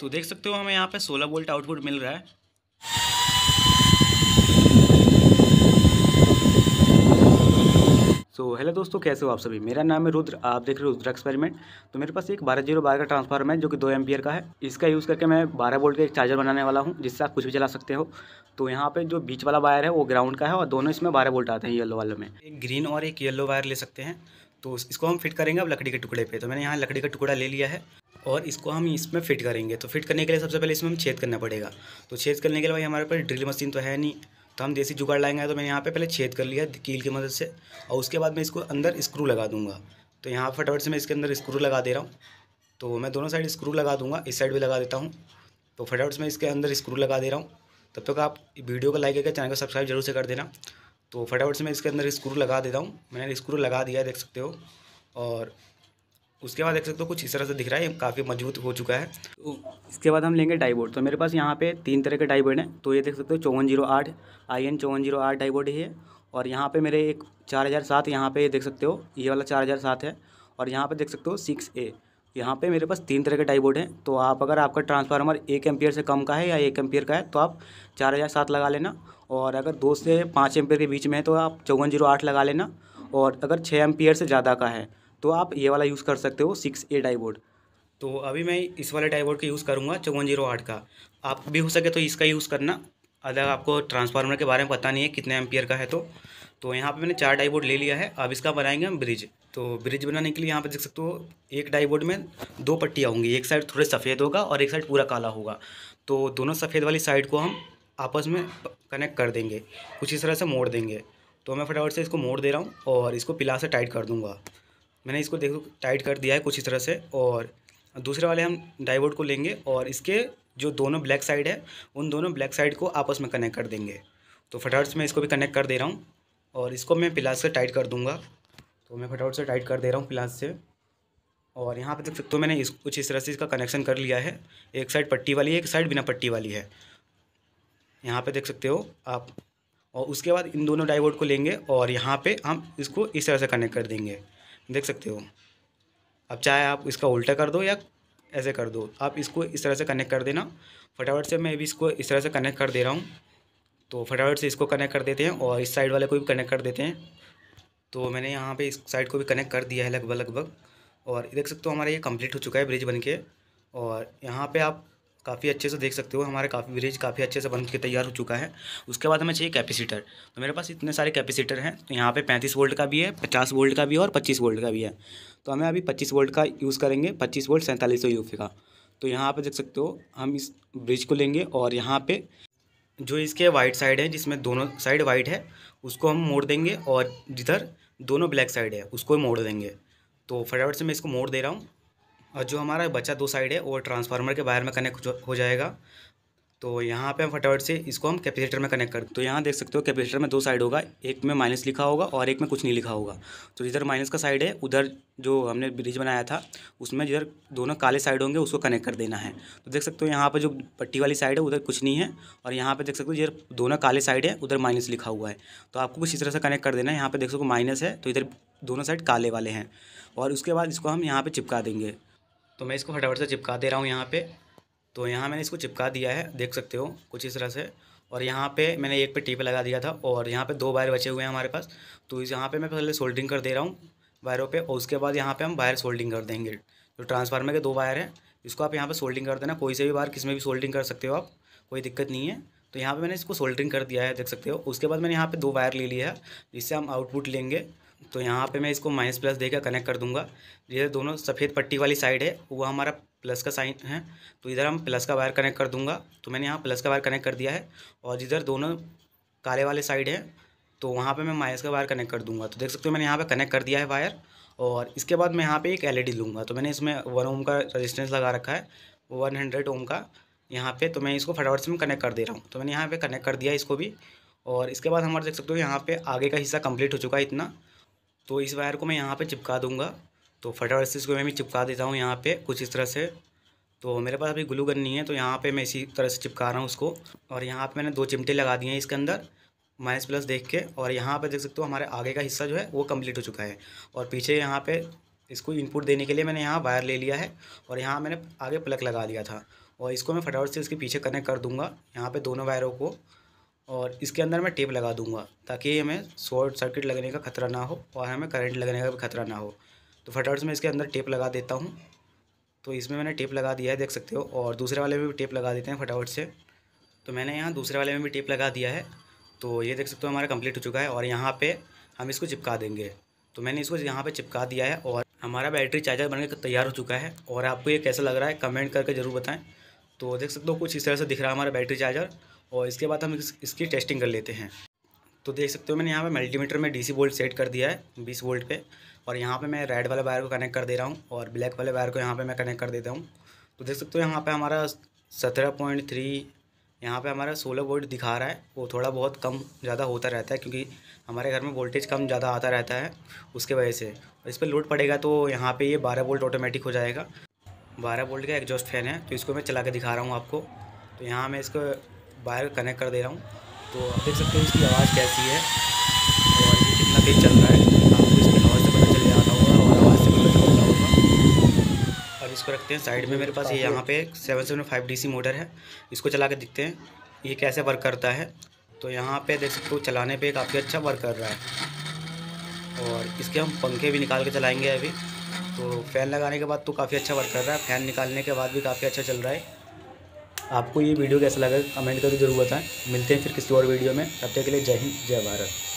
तो देख सकते हो हमें यहाँ पे 16 वोल्ट आउटपुट मिल रहा है सो so, हेलो दोस्तों कैसे हो आप सभी मेरा नाम है रुद्र आप देख रहे हो रुद्र एक्सपेरिमेंट तो मेरे पास एक बारह जीरो बारह का ट्रांसफार्मर है जो कि दो एम्पियर का है इसका यूज़ करके मैं बारह वोल्ट का एक चार्जर बनाने वाला हूँ जिससे आप कुछ भी चला सकते हो तो यहाँ पे जो बीच वाला वायर है वो ग्राउंड का है और दोनों इसमें बारह वोल्ट आते हैं येलो वालों में एक ग्रीन और एक येलो वायर ले सकते हैं तो इसको हम फिट करेंगे अब लकड़ी के टुकड़े पर तो मैंने यहाँ लकड़ी का टुकड़ा ले लिया है और इसको हम इसमें फिट करेंगे तो फिट करने के लिए सबसे पहले इसमें हम छेद करना पड़ेगा तो छेद करने के लिए भाई हमारे पास ड्रिल मशीन तो है नहीं तो हम देसी जुगाड़ लाएंगे तो मैंने यहाँ पे पहले छेद कर लिया कील की मदद से और उसके बाद मैं इसको अंदर स्क्रू लगा दूंगा तो यहाँ फटाफट से मैं इसके अंदर स्क्रू लगा दे रहा हूँ तो मैं दोनों साइड स्क्रू लगा दूंगा इस साइड भी लगा देता हूँ तो फटाफट से मैं इसके अंदर स्क्रू लगा दे रहा हूँ तब तक आप वीडियो को लाइक करके चैनल को सब्सक्राइब जरूर से कर देना तो फटाफट से मैं इसके अंदर स्क्रू लगा देता हूँ मैंने स्क्रू लगा दिया देख सकते हो और उसके बाद देख सकते हो कुछ इस तरह से दिख रहा है काफ़ी मजबूत हो चुका है तो इसके बाद हम लेंगे डाई बोर्ड तो मेरे पास यहाँ पे तीन तरह के डाई बोर्ड हैं तो ये देख सकते हो चौवन जीरो आठ आई एन चौवन जीरो आठ डाई बोर्ड ही है और यहाँ पे मेरे एक चार हज़ार सात यहाँ पर देख सकते हो ये वाला चार हज़ार सात है और यहाँ पर देख सकते हो सिक्स ए यहाँ पे मेरे पास तीन तरह के डाईबोर्ड बोर्ड हैं तो आप अगर आपका ट्रांसफार्मर एक एम्पियर से कम का है या एक एम्पियर का है तो आप चार हज़ार सात लगा लेना और अगर दो से पाँच एम्पियर के बीच में है तो आप चौवन जीरो आठ लगा लेना और अगर छः एम्पियर से ज़्यादा का है तो आप ये वाला यूज़ कर सकते हो सिक्स ए डाईबोर्ड तो अभी मैं इस वाले डाईबोर्ड का यूज़ करूँगा चौवन जीरो आठ का आप भी हो सके तो इसका यूज़ करना अगर आपको ट्रांसफार्मर के बारे में पता नहीं है कितने एम्पियर का है तो तो यहाँ पे मैंने चार डाईबोर्ड ले लिया है अब इसका बनाएंगे हम ब्रिज तो ब्रिज बनाने के लिए यहाँ पे देख सकते हो एक डाईबोर्ड में दो पट्टियाँ होंगी एक साइड थोड़े सफ़ेद होगा और एक साइड पूरा काला होगा तो दोनों सफ़ेद वाली साइड को हम आपस में कनेक्ट कर देंगे कुछ इस तरह से मोड़ देंगे तो मैं फटाफट से इसको मोड़ दे रहा हूँ और इसको पिला से टाइट कर दूँगा मैंने इसको देखो टाइट कर दिया है कुछ इस तरह से और दूसरे वाले हम डाइवर्ट को लेंगे और इसके जो दोनों ब्लैक साइड है उन दोनों ब्लैक साइड को आपस में कनेक्ट कर देंगे तो फटाफट से मैं इसको भी कनेक्ट कर दे रहा हूँ और इसको मैं प्लास से टाइट कर दूँगा तो मैं फटाफट से टाइट कर दे रहा हूँ प्लास से और यहाँ पर देख सकते हो मैंने इस कुछ इस तरह से इसका कनेक्शन कर लिया है एक साइड पट्टी वाली है एक साइड बिना पट्टी वाली है यहाँ पर देख सकते हो आप और उसके बाद इन दोनों डाइवर्ट को लेंगे और यहाँ पर हम इसको इस तरह से कनेक्ट कर देंगे देख सकते हो अब चाहे आप इसका उल्टा कर दो या ऐसे कर दो आप इसको इस तरह से कनेक्ट कर देना फटाफट से मैं भी इसको इस तरह से कनेक्ट कर दे रहा हूँ तो फटाफट से इसको कनेक्ट कर देते हैं और इस साइड वाले को भी कनेक्ट कर देते हैं तो मैंने यहाँ पे इस साइड को भी कनेक्ट कर दिया है लगभग लगभग और देख सकते हो हमारा ये कंप्लीट हो चुका है ब्रिज बन के और यहाँ पे आप काफ़ी अच्छे से देख सकते हो हमारे काफ़ी ब्रिज काफ़ी अच्छे से बन के तैयार हो चुका है उसके बाद हमें चाहिए कैपेसिटर तो मेरे पास इतने सारे कैपेसिटर हैं तो यहाँ पे पैंतीस वोल्ट का भी है पचास वोल्ट का भी है और पच्चीस वोल्ट का भी है तो हमें अभी पच्चीस वोल्ट का यूज़ करेंगे पच्चीस वोल्ट सैंतालीस सौ यूफी का तो यहाँ पर देख सकते हो हम इस ब्रिज को लेंगे और यहाँ पर जो इसके वाइट साइड है जिसमें दोनों साइड वाइट है उसको हम मोड़ देंगे और जिधर दोनों ब्लैक साइड है उसको मोड़ देंगे तो फटाफट से मैं इसको मोड़ दे रहा हूँ और जो हमारा बचा दो साइड है वो ट्रांसफार्मर के वायर में कनेक्ट हो जाएगा तो यहाँ पे हम फटाफट से इसको हम कैपेसिटर में कनेक्ट कर तो यहाँ देख सकते हो कैपेसिटर में दो साइड होगा एक में माइनस लिखा होगा और एक में कुछ नहीं लिखा होगा तो जिधर माइनस का साइड है उधर जो हमने ब्रिज बनाया था उसमें जिधर दोनों काले साइड होंगे उसको कनेक्ट कर देना है तो देख सकते हो यहाँ पर जो पट्टी वाली साइड है उधर कुछ नहीं है और यहाँ पर देख सकते हो जिधर दोनों काले साइड है उधर माइनस लिखा हुआ है तो आपको कुछ इस तरह से कनेक्ट कर देना है यहाँ पर देख सको माइनस है तो इधर दोनों साइड काले वाले हैं और उसके बाद इसको हम यहाँ पर चिपका देंगे तो मैं इसको फटाफट से चिपका दे रहा हूँ यहाँ पे तो यहाँ मैंने इसको चिपका दिया है देख सकते हो कुछ इस तरह से और यहाँ पे मैंने एक पे टीप लगा दिया था और यहाँ पे दो वायर बचे हुए हैं हमारे पास तो इस यहाँ पर मैं पहले सोल्डिंग कर दे रहा हूँ वायरों पर और उसके बाद यहाँ पे हम वायर सोल्डिंग कर देंगे जो तो ट्रांसफार्मर के दो वायर हैं इसको आप यहाँ पर सोल्डिंग कर देना कोई से भी वायर किस में भी सोल्डिंग कर सकते हो आप कोई दिक्कत नहीं है तो यहाँ पे मैंने इसको सोल्डरिंग कर दिया है देख सकते हो उसके बाद मैंने यहाँ पे दो वायर ले लिया है जिससे हम आउटपुट लेंगे तो यहाँ पे मैं इसको माइनस प्लस देकर कनेक्ट कर दूंगा ये दोनों सफ़ेद पट्टी वाली साइड है वो हमारा प्लस का साइन है तो इधर हम प्लस का वायर कनेक्ट कर दूंगा तो मैंने यहाँ प्लस का वायर कनेक्ट कर दिया है और जिधर दोनों काले वाले साइड है तो वहाँ पे मैं माइनस का वायर कनेक्ट कर दूंगा तो देख सकते हो मैंने यहाँ पे कनेक्ट कर दिया है वायर और इसके बाद मैं यहाँ पे एक एलईडी लूँगा तो मैंने इसमें वन ओम का रजिस्टेंस लगा रखा है वन हंड्रेड ओम का यहाँ पे तो मैं इसको फटाफट से मैं कनेक्ट कर दे रहा हूँ तो मैंने यहाँ पे कनेक्ट कर दिया इसको भी और इसके बाद हमारा देख सकते हो यहाँ पे आगे का हिस्सा कंप्लीट हो चुका है इतना तो इस वायर को मैं यहाँ पे चिपका दूंगा तो फटाफट से इसको मैं भी चिपका देता हूँ यहाँ पे कुछ इस तरह से तो मेरे पास अभी ग्लू गन नहीं है तो यहाँ पे मैं इसी तरह से चिपका रहा हूँ उसको और यहाँ पे मैंने दो चिमटे लगा दिए हैं इसके अंदर माइनस प्लस देख के और यहाँ पर देख सकते हो हमारे आगे का हिस्सा जो है वो कम्प्लीट हो चुका है और पीछे यहाँ पर इसको इनपुट देने के लिए मैंने यहाँ वायर ले लिया है और यहाँ मैंने आगे प्लग लगा दिया था और इसको मैं फटाफट से इसके पीछे कनेक्ट कर दूँगा यहाँ पर दोनों वायरों को और इसके अंदर मैं टेप लगा दूंगा ताकि हमें शॉर्ट सर्किट लगने का खतरा ना हो और हमें करंट लगने का भी खतरा ना हो तो फटाफट से मैं इसके अंदर टेप लगा देता हूँ तो इसमें मैंने टेप लगा दिया है देख सकते हो और दूसरे वाले में भी टेप लगा देते हैं फटाफट से तो मैंने यहाँ दूसरे वाले में भी टेप लगा दिया है तो ये देख सकते हो हमारा कम्प्लीट हो चुका है और यहाँ पर हम इसको चिपका देंगे तो मैंने इसको यहाँ पर चिपका दिया है और हमारा बैटरी चार्जर बनकर तैयार हो चुका है और आपको ये कैसा लग रहा है कमेंट करके ज़रूर बताएँ तो देख सकते हो कुछ इस तरह से दिख रहा है हमारा बैटरी चार्जर और इसके बाद हम इस, इसकी टेस्टिंग कर लेते हैं तो देख सकते हो मैंने यहाँ पे मल्टीमीटर में डीसी वोल्ट सेट कर दिया है बीस वोल्ट पे और यहाँ पे मैं रेड वाले वायर को कनेक्ट कर दे रहा हूँ और ब्लैक वाले वायर को यहाँ पे मैं कनेक्ट कर देता हूँ तो देख सकते हो यहाँ पे हमारा सत्रह पॉइंट थ्री यहाँ पर हमारा सोलह वोल्ट दिखा रहा है वो थोड़ा बहुत कम ज़्यादा होता रहता है क्योंकि हमारे घर में वोल्टेज कम ज़्यादा आता रहता है उसके वजह से इस पर लोड पड़ेगा तो यहाँ पर ये बारह वोल्ट ऑटोमेटिक हो जाएगा बारह वोल्ट का एग्जॉस्ट फैन है तो इसको मैं चला के दिखा रहा हूँ आपको तो यहाँ मैं इसको वायर कनेक्ट कर दे रहा हूँ तो आप देख सकते हो इसकी आवाज़ कैसी है और ये कितना तेज चल रहा है आपको इसकी आवाज़ से पता चल जा होगा और आवाज़ से पता चल रहा होगा अब इसको रखते हैं साइड में मेरे पास ये यहाँ पे seven seven five D C motor है इसको चला के दिखते हैं ये कैसे वर्क करता है तो यहाँ पर देख सकते हो चलाने पर काफ़ी अच्छा वर्क कर रहा है और इसके हम पंखे भी निकाल के चलाएँगे अभी तो फ़ैन लगाने के बाद तो काफ़ी अच्छा वर्क कर रहा है फ़ैन निकालने के बाद भी काफ़ी अच्छा चल रहा है आपको ये वीडियो कैसा लगा कमेंट करके जरूर बताएं मिलते हैं फिर किसी और वीडियो में तब तक के लिए जय हिंद जय भारत